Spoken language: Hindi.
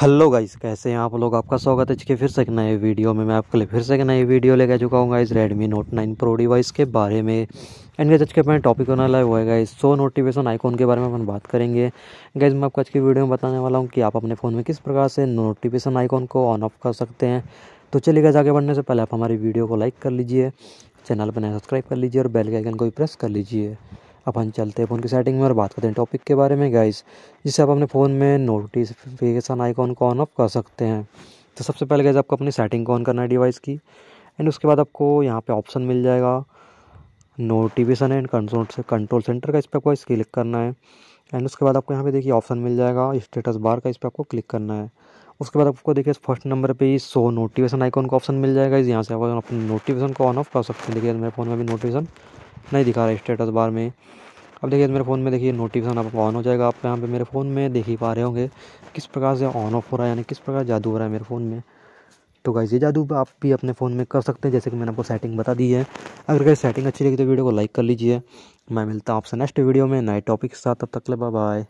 हेलो गाइस कैसे हैं आप लोग आपका स्वागत है के फिर से एक नए वीडियो में मैं आपके लिए फिर से एक नई वीडियो लेकर चुका हूँ guys Redmi Note 9 Pro device के बारे में एंड गाइस आज के अपने टॉपिक होने वाला हुआ है गाइस सो नोटिफिकेशन आइकॉन के बारे में अपन बात करेंगे गाइस मैं आपको आज की वीडियो में बताने वाला हूँ कि आप अपने फ़ोन में किस प्रकार से नोटिफिकेशन आइकॉन को ऑन ऑफ कर सकते हैं तो चलिए गाइस आगे बढ़ने से पहले आप हमारी वीडियो को लाइक कर लीजिए चैनल पर नया सब्सक्राइब कर लीजिए और बेल के आइकन को भी प्रेस कर लीजिए अपन चलते हैं फ़ोन की सेटिंग में और बात करते हैं टॉपिक के बारे में गाइस जिससे आप अपने फ़ोन में नोटिफिकेशन आइकॉन को ऑन ऑफ कर सकते हैं तो सबसे पहले गाइस आपको अपनी सेटिंग को ऑन करना है डिवाइस की एंड उसके बाद आपको यहाँ पे ऑप्शन मिल जाएगा नोटिफिकेशन एंड कंट्रोल से कंट्रोल सेंटर का इस पर आपको इस क्लिक करना है एंड उसके बाद आपको यहाँ पे देखिए ऑप्शन मिल जाएगा स्टेटस बार का इस पर आपको क्लिक करना है उसके बाद आपको देखिए फर्स्ट नंबर पे ही सो नोटिफिकेशन आइकॉन का ऑप्शन मिल जाएगा इस यहाँ से आप अपने नोटिफिकेशन को ऑन ऑफ कर सकते हैं देखिए मेरे फ़ोन में भी नोटिफिकेशन नहीं दिखा रहा स्टेटस बार में अब देखिए मेरे फ़ोन में देखिए नोटिफिकेशन आपको ऑन हो जाएगा आप यहाँ पे मेरे फ़ोन में देख ही पा रहे होंगे किस प्रकार से ऑन ऑफ हो रहा है यानी किस प्रकार जादू हो रहा है मेरे फ़ोन में तो गाइस ये जादू आप भी अपने फ़ोन में कर सकते हैं जैसे कि मैंने आपको सेटिंग बता दी है अगर कहीं सेटिंग अच्छी लगी तो वीडियो को लाइक कर लीजिए मैं मिलता हूँ आपसे नेक्स्ट वीडियो में नए टॉपिक के साथ तब तक ले बाय